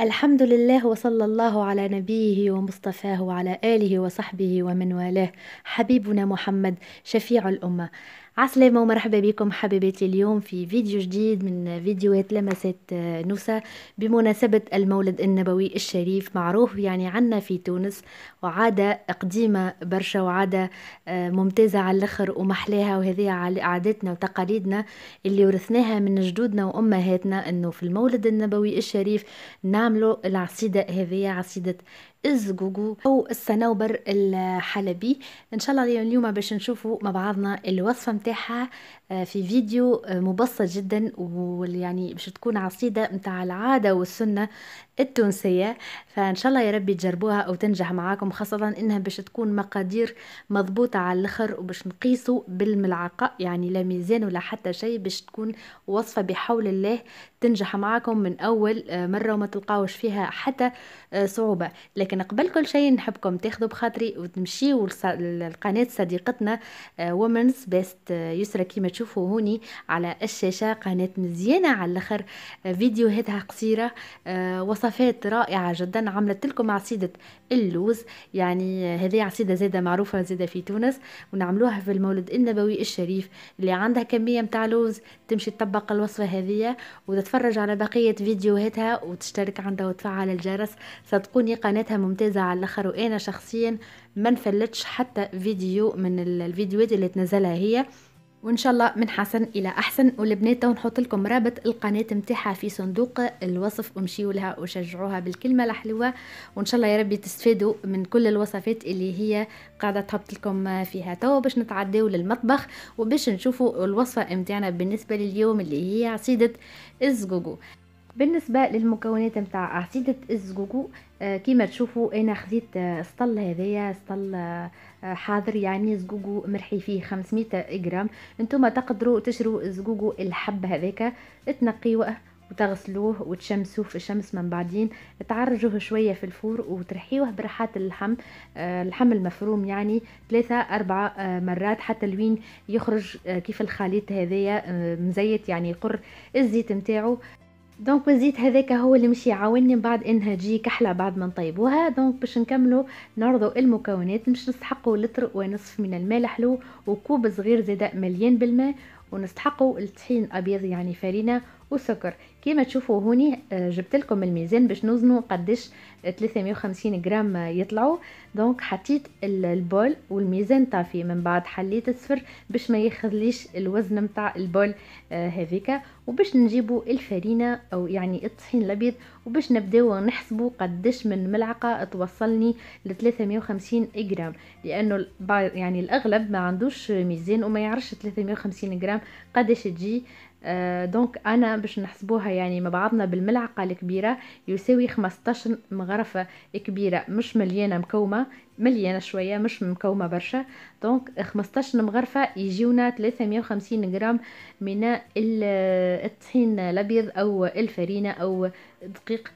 الحمد لله وصلى الله على نبيه ومصطفاه وعلى آله وصحبه ومن والاه حبيبنا محمد شفيع الأمة عسلامة ومرحبا بكم حبيباتي اليوم في فيديو جديد من فيديوهات لمسات نوسة بمناسبة المولد النبوي الشريف معروف يعني عنا في تونس وعادة قديمة برشا وعادة آه، ممتازة على الاخر ومحلاها وهذه عاداتنا وتقاليدنا اللي ورثناها من جدودنا وامهاتنا انه في المولد النبوي الشريف نعملوا العصيدة هذه عصيدة الزقوقو او الصنوبر الحلبي ان شاء الله اليوم باش نشوفوا مع بعضنا الوصفه نتاعها آه، في فيديو آه، مبسط جدا ويعني باش تكون عصيده نتاع العاده والسنه التونسية فإن شاء الله يا ربي تجربوها أو تنجح معاكم خاصة إنها باش تكون مقادير مضبوطة على الآخر وباش نقيسوا بالملعقة يعني لا ميزان ولا حتى شيء باش تكون وصفة بحول الله تنجح معاكم من أول آه، مرة وما تلقاوش فيها حتى آه، صعوبة لكن قبل كل شيء نحبكم تاخذوا بخاطري وتمشيوا لقناة صديقتنا وومنز بيست يسرى كيما تشوفوا هوني على الشاشة قناة مزيانة على الآخر آه، فيديوهاتها قصيرة وصف وصفات رائعة جدا عملت لكم عصيدة اللوز يعني هذه عصيدة زادة معروفة زادة في تونس ونعملوها في المولد النبوي الشريف اللي عندها كمية متاع لوز تمشي تطبق الوصفة هذه وتتفرج على بقية فيديوهاتها وتشترك عندها وتفعل الجرس صدقوني قناتها ممتازة على الاخر وانا شخصيا ما نفلتش حتى فيديو من الفيديوهات اللي تنزلها هي وان شاء الله من حسن الى احسن والبنات ونحط لكم رابط القناه نتاعها في صندوق الوصف ومشيو لها وشجعوها بالكلمه الحلوه وان شاء الله يا ربي تستفادوا من كل الوصفات اللي هي قاعده تهبط لكم فيها توا باش نتعداو للمطبخ وباش نشوفوا الوصفه نتاعنا بالنسبه لليوم اللي هي عصيده الزجوجو بالنسبه للمكونات نتاع عصيده الزقوقو آه، كيما تشوفوا انا خديت آه، سطل هذايا سطل آه، حاضر يعني زقوقو مرحي فيه 500 غرام نتوما تقدروا تشروا زقوقو الحب هذاك تنقيوه وتغسلوه وتشمسوه في الشمس من بعدين تعرجوه شوية في الفور وترحيوه براحات اللحم اللحم المفروم يعني ثلاثة أربعة مرات حتى لوين يخرج كيف الخليط هذية مزيت يعني يقر الزيت متاعه دونك الزيت هذاك هو اللي مش يعاوني من بعد انها تجي كحله بعد ما نطيبوها دونك باش نكملوا نرضوا المكونات باش نستحقوا لتر ونصف من الماء الحلو وكوب صغير زيت مليان بالماء ونستحقوا الطحين ابيض يعني فرينه والسكر كيما تشوفوا هوني آه، جبت لكم الميزان باش نوزنوا قداش 350 غرام يطلعوا دونك حطيت البول والميزان طافي من بعد حليت الصفر باش ما يخليش الوزن نتاع البول آه، هذيك وباش نجيبوا الفرينه او يعني الطحين الابيض وباش نبداو نحسبوا قداش من ملعقه توصلني ل 350 غرام لانه يعني الاغلب ما عندوش ميزان وما يعرفش 350 غرام قداش تجي آه، دونك انا باش نحسبوها يعني مع بعضنا بالملعقه الكبيره يساوي 15 مغرفه كبيره مش مليانه مكومه مليانه شويه مش مكومه برشا دونك 15 مغرفه يجيونا 350 غرام من الطحين الابيض او الفرينه او دقيق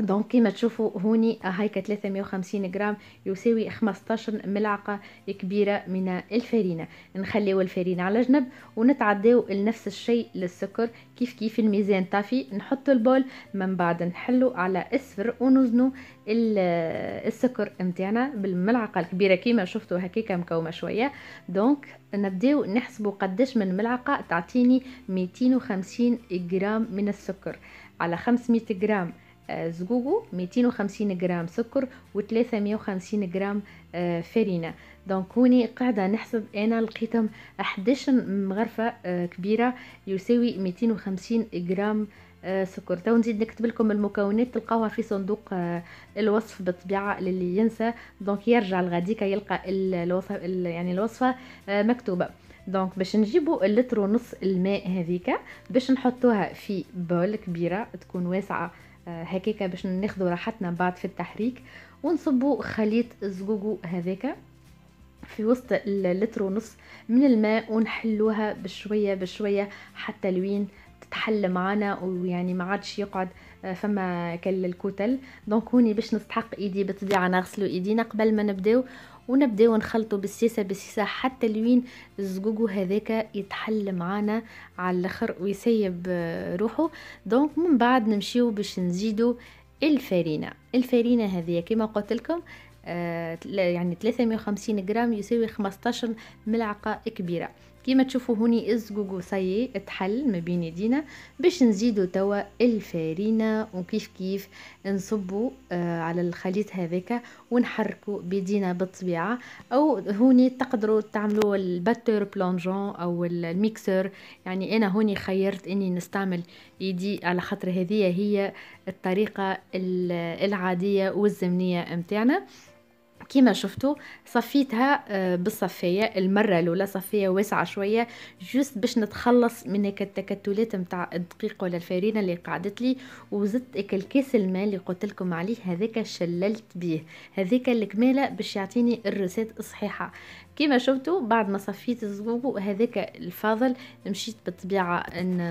دونك كيما تشوفوا هوني هيك 350 غرام يساوي 15 ملعقه كبيره من الفرينه نخليو الفرينه على جنب ونتعداو لنفس الشيء للسكر كيف كيف الميزان طافي نحط البول من بعد نحلو على اسفر ونزنو السكر نتاعنا بالملعقه الكبيره كيما شفتوا هكاكا مكومه شويه دونك نبداو نحسبوا قداش من ملعقه تعطيني 250 غرام من السكر على 500 غرام زجوجو 250 جرام سكر و350 جرام آه، فرينه دونك هوني قاعده نحسب انا لقيتهم 11 مغرفه آه، كبيره يساوي 250 جرام آه، سكر تو نزيد نكتب لكم المكونات تلقاوها في صندوق الوصف بالطبيعه للي ينسى دونك يرجع لغاديك يلقى الوصفه يعني الوصفه مكتوبه دونك باش نجيبو اللتر ونص الماء هذيك باش نحطوها في بول كبيره تكون واسعه هكاك باش ناخذ راحتنا بعد في التحريك ونصبوا خليط زجوجو هذاك في وسط اللتر ونص من الماء ونحلوها بشويه بشويه حتى لوين تحل معنا ويعني ما عادش يقعد آه، فما كل الكتل دونك هوني باش نستحق ايدي بالطبيعه نغسلوا ايدينا قبل ما نبداو ونبداو نخلطوا بالسيسه بالسيسه حتى لوين الزقوق هذاك يتحل معانا على الاخر ويسيب آه، روحه دونك من بعد نمشيو باش نزيدو الفارينه الفارينه هذه كما قلت لكم آه، يعني 350 غرام يساوي 15 ملعقه كبيره كيما تشوفوا هوني الزقوق سي اتحل ما بين يدينا باش نزيدوا توا الفارينة وكيف كيف نصبوا آه على الخليط هذاك ونحركوا بيدينا بالطبيعة او هوني تقدروا تعملوا الباتور بلونجون او الميكسر يعني انا هوني خيرت اني نستعمل يدي على خاطر هذه هي الطريقة العادية والزمنية متاعنا كما شفتوا صفيتها آه، بالصفايه المره الاولى صفايه واسعه شويه جست باش نتخلص من التكتلات نتاع الدقيق ولا الفارينه اللي قعدت لي وزدت الكاس الماء اللي قلت لكم عليه هذاك شللت بيه هذاك الكماله باش يعطيني الرسات الصحيحه كما شفتوا بعد ما صفيت الزبوب هذاك الفاضل مشيت بالطبيعه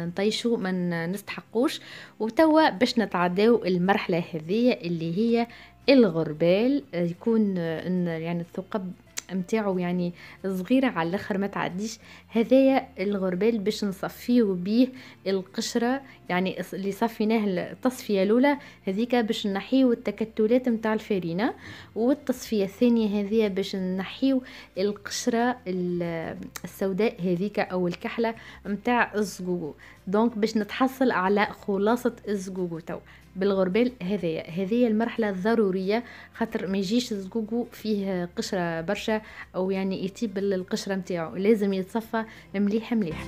نطيشو ما نستحقوش وتوا باش نتعداو المرحله هذه اللي هي الغربال آه، يكون آه، يعني الثقب متاعو يعني صغيرة على الاخر ما تعديش هذايا الغربال باش نصفيه بيه القشرة يعني اللي صفيناه التصفية الاولى هذيك باش نحيو التكتلات متاع الفرينة والتصفية الثانية هذيا باش نحيو القشرة السوداء هذيك او الكحلة متاع الزجوجو دونك باش نتحصل على خلاصة الزجوجو تو بالغربال هذايا هذه المرحله الضروريه خاطر ما يجيش الزقوقو فيه قشره برشا او يعني يطيب القشره نتاعو لازم يتصفى مليح مليح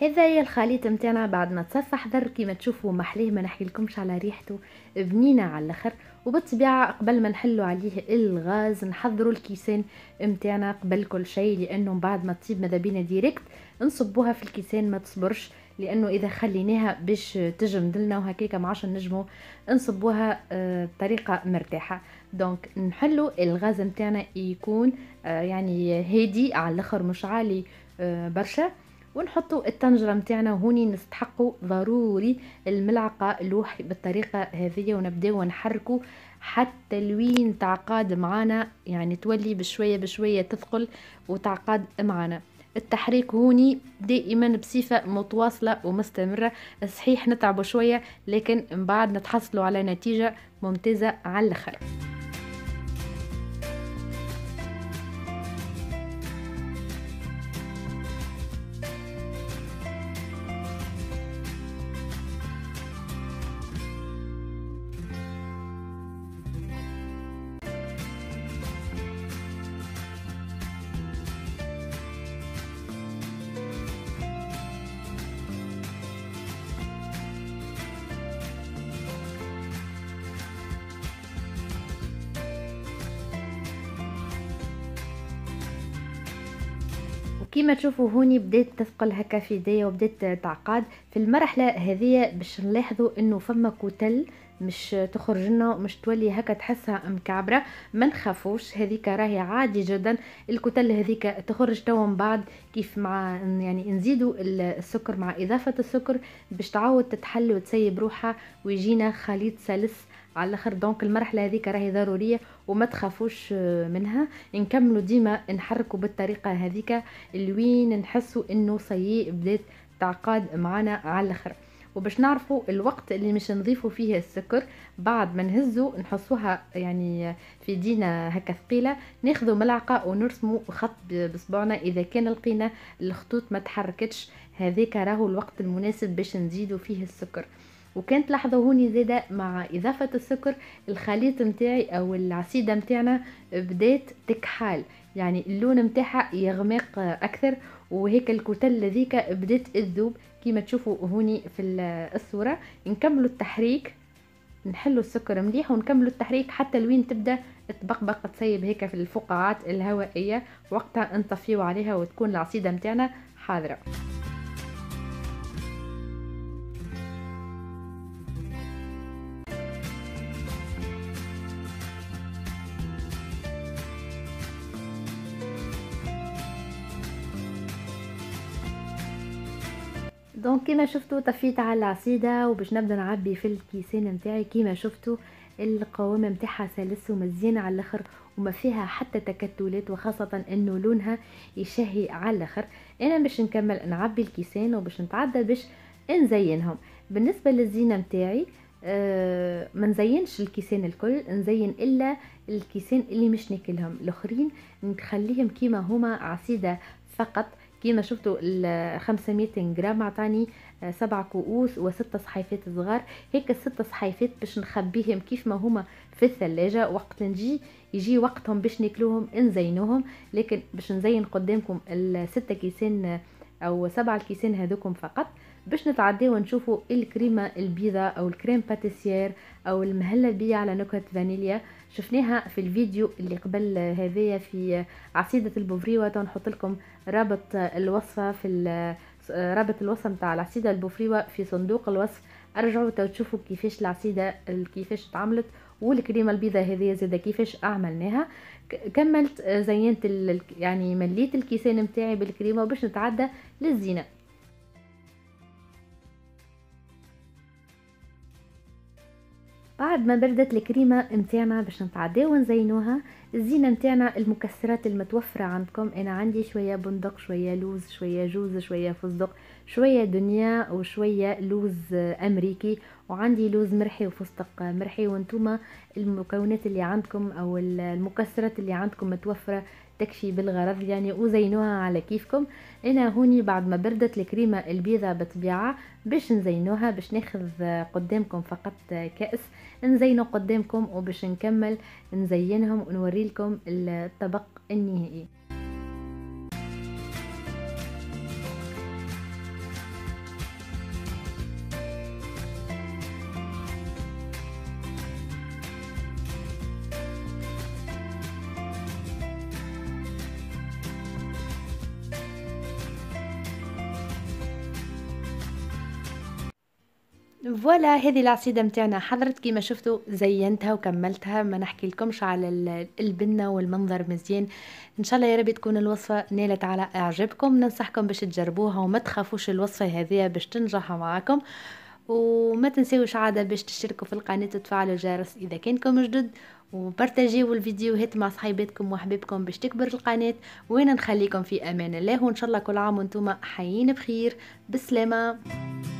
هذا هي الخليط نتاعنا بعد ما تصفى حضر كيما تشوفوا محليه ما نحكي لكمش على ريحته بنينه على الاخر وبالطبيعة قبل ما نحلو عليه الغاز نحضروا الكيسان امتعنا قبل كل شيء لانه بعد ما تطيب ماذا بينا ديريكت نصبوها في الكيسان ما تصبرش لانه اذا خليناها باش تجمدلنا لنا وهكاك ما عادش نجمو نصبوها آه، بطريقه مرتاحه دونك نحلو الغاز نتاعنا يكون آه، يعني هادي على الاخر مش عالي آه، برشا ونحطوا الطنجره متاعنا وهوني نستحقوا ضروري الملعقه لوح بالطريقه هذه ونبداو نحركوا حتى الوين تعقاد معانا يعني تولي بشويه بشويه تثقل وتعقاد معانا التحريك هوني دائما بصفة متواصلة ومستمرة صحيح نتعبوا شوية لكن من بعد نتحصلوا على نتيجة ممتازة على الآخر كيما تشوفوا هوني بدات تثقل هكا في يديا وبدات تعقاد في المرحله هذه باش نلاحظوا انه فما كتل مش تخرج لنا مش تولي هكا تحسها مكعبره ما نخافوش هذيك راهي عادي جدا الكتل هذيك تخرج توا من بعد كيف مع يعني نزيدوا السكر مع اضافه السكر باش تعاود تتحل وتسيب روحها ويجينا خليط سلس على الاخر دونك المرحله هذيك راهي ضروريه وما تخافوش آه، منها نكملوا ديما نحركوا بالطريقه هذيك لوين نحسوا انه سيء بدات تعقاد معنا على الاخر وباش نعرفوا الوقت اللي مش نضيفوا فيه السكر بعد ما نهزو نحصوها يعني في دينا هكا ثقيلة ناخذوا ملعقة ونرسموا خط بصبعنا إذا كان لقينا الخطوط ما تحركتش هذيك راهو الوقت المناسب باش نزيدوا فيه السكر وكانت تلاحظوا هوني زاده مع اضافه السكر الخليط متاعي او العصيده متاعنا بدات تكحال يعني اللون متاعها يغمق اكثر وهيك الكتل ذيك بدات تذوب كما تشوفوا هوني في الصوره نكملوا التحريك نحلوا السكر مليح ونكملوا التحريك حتى لوين تبدا تبقبق تسيب هيك في الفقاعات الهوائيه وقتها نطفيو عليها وتكون العصيده متاعنا حاضره دونك كيما شفتوا طفيت على العصيده وباش نبدا نعبي في الكيسان نتاعي كيما شفتوا القوامه نتاعها سلس ومزيان على الاخر وما فيها حتى تكتلات وخاصه انه لونها يشهي على الاخر انا باش نكمل نعبي الكيسان وباش نتعدى باش نزينهم بالنسبه للزينه نتاعي أه ما نزينش الكيسان الكل نزين الا الكيسان اللي مش ناكلهم الاخرين نخليهم كيما هما عصيده فقط كيما شفتوا ال 500 غرام عطاني آه، سبع كؤوس وست صحيفات صغار هيك الست صحيفات باش نخبيهم كيف ما هما في الثلاجة وقت نجي يجي وقتهم باش ناكلوهم نزينوهم لكن باش نزين قدامكم الستة كيسان آه، او سبع الكيسان هذوكم فقط باش نتعداو ونشوفوا الكريمة البيضة او الكريم باتيسير او المهلبية على نكهة فانيليا شفناها في الفيديو اللي قبل هذايا في عصيدة البوفريوة نحط لكم رابط الوصفة في رابط الوصفة متاع العصيدة البوفريوة في صندوق الوصف ارجعوا تشوفوا كيفاش العصيدة كيفاش تعملت والكريمة البيضاء هذه زاده كيفاش عملناها كملت زينت يعني مليت الكيسان متاعي بالكريمة باش نتعدى للزينة بعد ما بردت الكريمة متاعنا باش نتعداو ونزينوها الزينة متاعنا المكسرات المتوفرة عندكم انا عندي شوية بندق شوية لوز شوية جوز شوية فستق شوية دنيا وشوية لوز امريكي وعندي لوز مرحي وفستق مرحي وانتوما المكونات اللي عندكم او المكسرات اللي عندكم متوفرة تكفي بالغرض يعني وزينوها على كيفكم انا هوني بعد ما بردت الكريمه البيضه بطبيعه باش نزينوها باش ناخذ قدامكم فقط كاس نزينه قدامكم وباش نكمل نزينهم لكم الطبق النهائي فوالا هذه العصيدة متاعنا حضرت كيما شفتوا زينتها وكملتها ما نحكي لكمش على البنة والمنظر مزيان ان شاء الله يا ربي تكون الوصفة نالت على اعجابكم ننصحكم باش تجربوها وما تخافوش الوصفة هذه باش تنجح معاكم وما تنسيوش عادة باش تشتركوا في القناة وتفعلوا الجرس اذا كانكم جدد وبارتاجيو الفيديوهات مع صحيباتكم وحبيبكم باش تكبر القناة وانا نخليكم في امان الله وان شاء الله كل عام وانتم حيين بخير بالسلامة